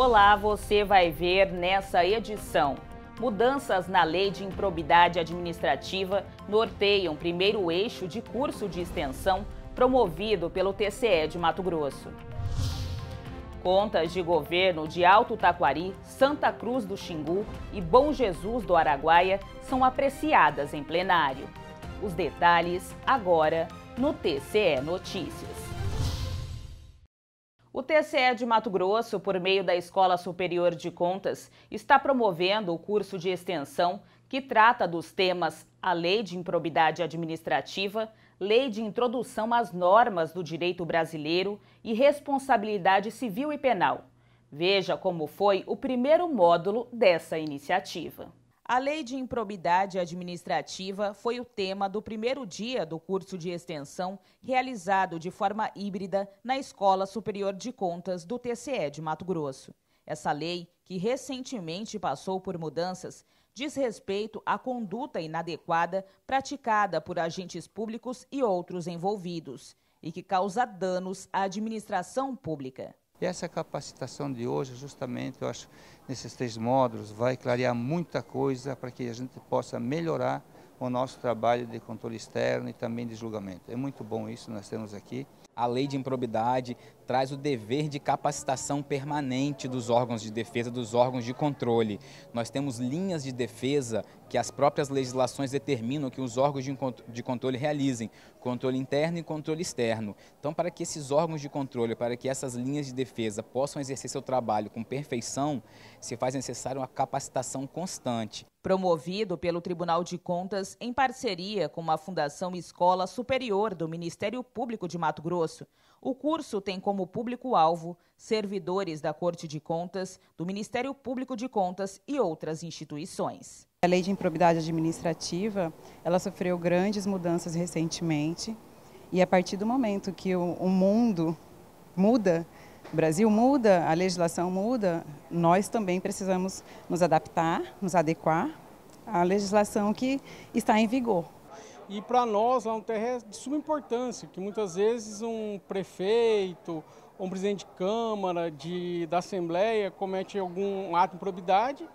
Olá, você vai ver nessa edição. Mudanças na lei de improbidade administrativa norteiam primeiro eixo de curso de extensão promovido pelo TCE de Mato Grosso. Contas de governo de Alto Taquari, Santa Cruz do Xingu e Bom Jesus do Araguaia são apreciadas em plenário. Os detalhes agora no TCE Notícias. O TCE de Mato Grosso, por meio da Escola Superior de Contas, está promovendo o curso de extensão que trata dos temas a Lei de Improbidade Administrativa, Lei de Introdução às Normas do Direito Brasileiro e Responsabilidade Civil e Penal. Veja como foi o primeiro módulo dessa iniciativa. A Lei de Improbidade Administrativa foi o tema do primeiro dia do curso de extensão realizado de forma híbrida na Escola Superior de Contas do TCE de Mato Grosso. Essa lei, que recentemente passou por mudanças, diz respeito à conduta inadequada praticada por agentes públicos e outros envolvidos e que causa danos à administração pública. E essa capacitação de hoje, justamente, eu acho, nesses três módulos, vai clarear muita coisa para que a gente possa melhorar o nosso trabalho de controle externo e também de julgamento. É muito bom isso nós temos aqui. A lei de improbidade traz o dever de capacitação permanente dos órgãos de defesa, dos órgãos de controle. Nós temos linhas de defesa que as próprias legislações determinam que os órgãos de controle realizem, controle interno e controle externo. Então, para que esses órgãos de controle, para que essas linhas de defesa possam exercer seu trabalho com perfeição, se faz necessário uma capacitação constante. Promovido pelo Tribunal de Contas em parceria com a Fundação Escola Superior do Ministério Público de Mato Grosso, o curso tem como público-alvo servidores da Corte de Contas, do Ministério Público de Contas e outras instituições. A Lei de Improbidade Administrativa, ela sofreu grandes mudanças recentemente e a partir do momento que o, o mundo muda, o Brasil muda, a legislação muda, nós também precisamos nos adaptar, nos adequar à legislação que está em vigor. E para nós lá no TR é de suma importância, que muitas vezes um prefeito, um presidente de Câmara, de, da Assembleia comete algum ato de improbidade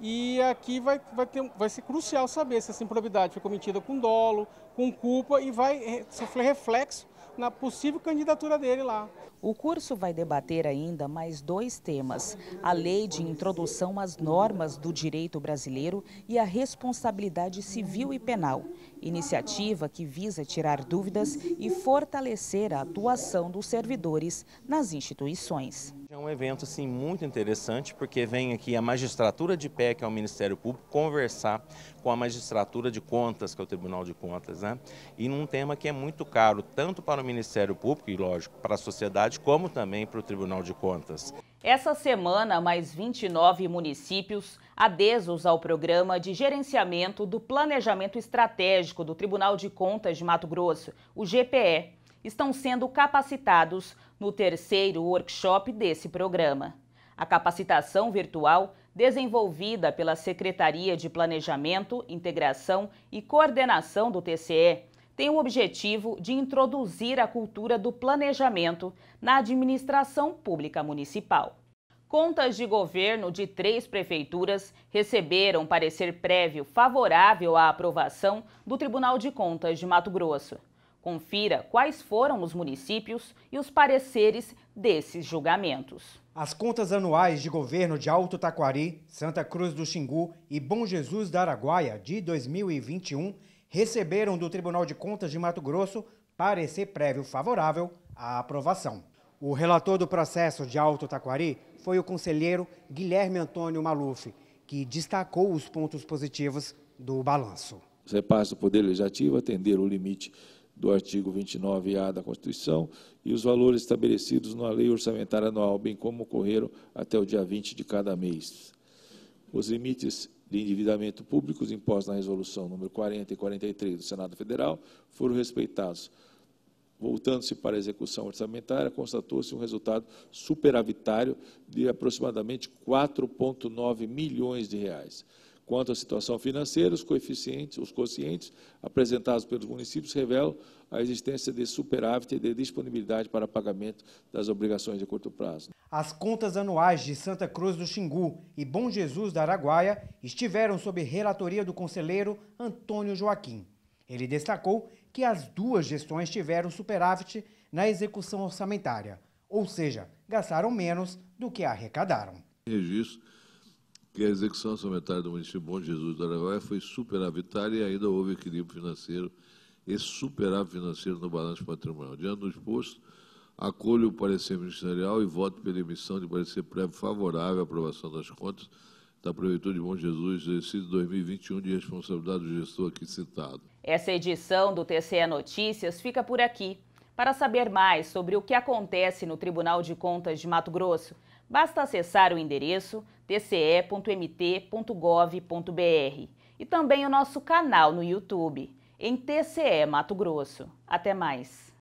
e aqui vai, vai, ter, vai ser crucial saber se essa improbidade foi cometida com dolo, com culpa e vai sofrer reflexo na possível candidatura dele lá. O curso vai debater ainda mais dois temas: a lei de introdução às normas do direito brasileiro e a responsabilidade civil e penal. Iniciativa que visa tirar dúvidas e fortalecer a atuação dos servidores nas instituições. É um evento assim muito interessante porque vem aqui a magistratura de pé, que é o Ministério Público, conversar com a magistratura de contas, que é o Tribunal de Contas, né? E num tema que é muito caro tanto para o Ministério Público e lógico, para a sociedade, como também para o Tribunal de Contas. Essa semana, mais 29 municípios adesos ao programa de gerenciamento do planejamento estratégico do Tribunal de Contas de Mato Grosso, o GPE estão sendo capacitados no terceiro workshop desse programa. A capacitação virtual, desenvolvida pela Secretaria de Planejamento, Integração e Coordenação do TCE, tem o objetivo de introduzir a cultura do planejamento na administração pública municipal. Contas de governo de três prefeituras receberam parecer prévio favorável à aprovação do Tribunal de Contas de Mato Grosso. Confira quais foram os municípios e os pareceres desses julgamentos. As contas anuais de governo de Alto Taquari, Santa Cruz do Xingu e Bom Jesus da Araguaia de 2021 receberam do Tribunal de Contas de Mato Grosso parecer prévio favorável à aprovação. O relator do processo de Alto Taquari foi o conselheiro Guilherme Antônio Maluf, que destacou os pontos positivos do balanço. Os repasse do Poder Legislativo atenderam o limite do artigo 29A da Constituição e os valores estabelecidos na Lei Orçamentária Anual, bem como ocorreram até o dia 20 de cada mês. Os limites de endividamento público impostos na Resolução número 40 e 43 do Senado Federal foram respeitados. Voltando-se para a execução orçamentária, constatou-se um resultado superavitário de aproximadamente 4,9 milhões de reais. Quanto à situação financeira, os coeficientes, os quocientes apresentados pelos municípios revelam a existência de superávit e de disponibilidade para pagamento das obrigações de curto prazo. As contas anuais de Santa Cruz do Xingu e Bom Jesus da Araguaia estiveram sob relatoria do conselheiro Antônio Joaquim. Ele destacou que as duas gestões tiveram superávit na execução orçamentária, ou seja, gastaram menos do que arrecadaram. Registro que a execução orçamentária do município Bom Jesus do Araguaia foi superavitária e ainda houve equilíbrio financeiro e superávit financeiro no balanço patrimonial. Diante do exposto, acolho o parecer ministerial e voto pela emissão de parecer prévio favorável à aprovação das contas da Prefeitura de Bom Jesus, exercício 2021, de responsabilidade do gestor aqui citado. Essa edição do TCE Notícias fica por aqui. Para saber mais sobre o que acontece no Tribunal de Contas de Mato Grosso, basta acessar o endereço tce.mt.gov.br e também o nosso canal no YouTube, em TCE Mato Grosso. Até mais!